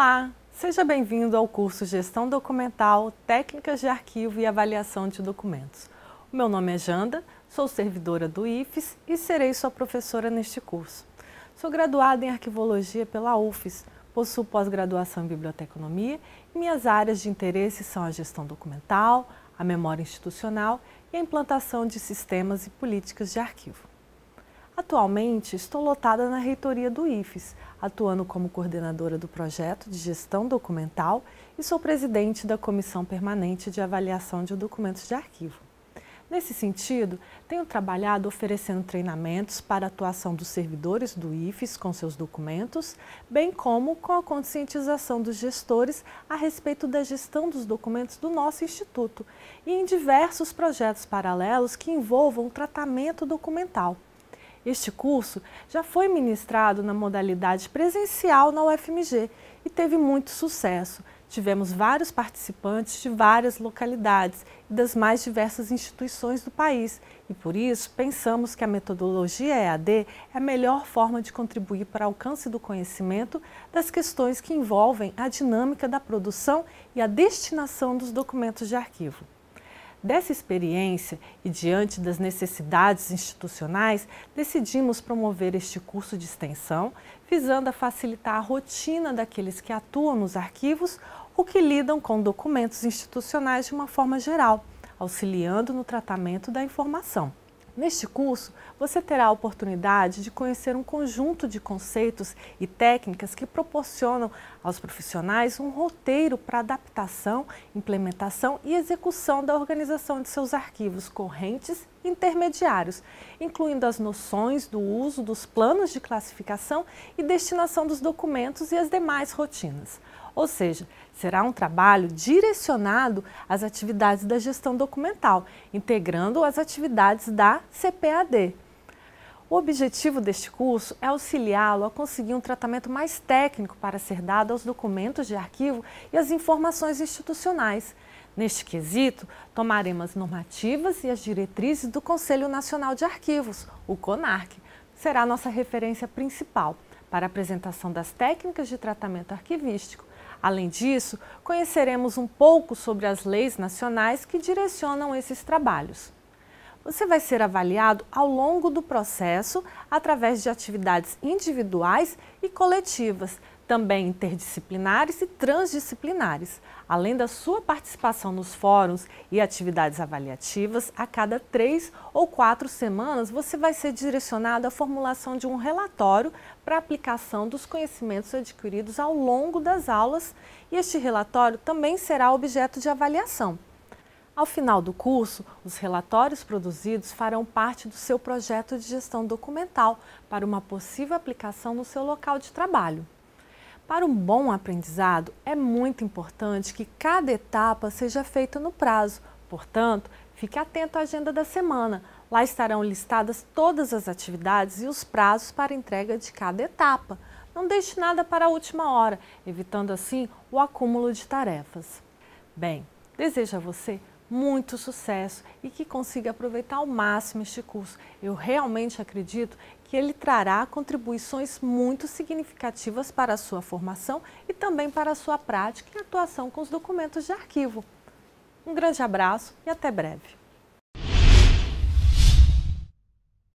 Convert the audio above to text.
Olá, seja bem-vindo ao curso Gestão Documental, Técnicas de Arquivo e Avaliação de Documentos. O meu nome é Janda, sou servidora do IFES e serei sua professora neste curso. Sou graduada em Arquivologia pela UFES, possuo pós-graduação em Biblioteconomia e minhas áreas de interesse são a gestão documental, a memória institucional e a implantação de sistemas e políticas de arquivo. Atualmente, estou lotada na reitoria do IFES, atuando como coordenadora do projeto de gestão documental e sou presidente da Comissão Permanente de Avaliação de Documentos de Arquivo. Nesse sentido, tenho trabalhado oferecendo treinamentos para a atuação dos servidores do IFES com seus documentos, bem como com a conscientização dos gestores a respeito da gestão dos documentos do nosso instituto e em diversos projetos paralelos que envolvam tratamento documental. Este curso já foi ministrado na modalidade presencial na UFMG e teve muito sucesso. Tivemos vários participantes de várias localidades e das mais diversas instituições do país, e por isso pensamos que a metodologia EAD é a melhor forma de contribuir para o alcance do conhecimento das questões que envolvem a dinâmica da produção e a destinação dos documentos de arquivo. Dessa experiência e diante das necessidades institucionais, decidimos promover este curso de extensão, visando a facilitar a rotina daqueles que atuam nos arquivos ou que lidam com documentos institucionais de uma forma geral, auxiliando no tratamento da informação. Neste curso, você terá a oportunidade de conhecer um conjunto de conceitos e técnicas que proporcionam aos profissionais um roteiro para adaptação, implementação e execução da organização de seus arquivos correntes e intermediários, incluindo as noções do uso dos planos de classificação e destinação dos documentos e as demais rotinas. Ou seja, será um trabalho direcionado às atividades da gestão documental, integrando as atividades da CPAD. O objetivo deste curso é auxiliá-lo a conseguir um tratamento mais técnico para ser dado aos documentos de arquivo e às informações institucionais. Neste quesito, tomaremos as normativas e as diretrizes do Conselho Nacional de Arquivos, o CONARC. Será a nossa referência principal para a apresentação das técnicas de tratamento arquivístico. Além disso, conheceremos um pouco sobre as leis nacionais que direcionam esses trabalhos. Você vai ser avaliado ao longo do processo através de atividades individuais e coletivas, também interdisciplinares e transdisciplinares, além da sua participação nos fóruns e atividades avaliativas, a cada três ou quatro semanas você vai ser direcionado à formulação de um relatório para aplicação dos conhecimentos adquiridos ao longo das aulas e este relatório também será objeto de avaliação. Ao final do curso, os relatórios produzidos farão parte do seu projeto de gestão documental para uma possível aplicação no seu local de trabalho. Para um bom aprendizado, é muito importante que cada etapa seja feita no prazo. Portanto, fique atento à agenda da semana. Lá estarão listadas todas as atividades e os prazos para entrega de cada etapa. Não deixe nada para a última hora, evitando assim o acúmulo de tarefas. Bem, desejo a você muito sucesso e que consiga aproveitar ao máximo este curso. Eu realmente acredito que ele trará contribuições muito significativas para a sua formação e também para a sua prática e atuação com os documentos de arquivo. Um grande abraço e até breve.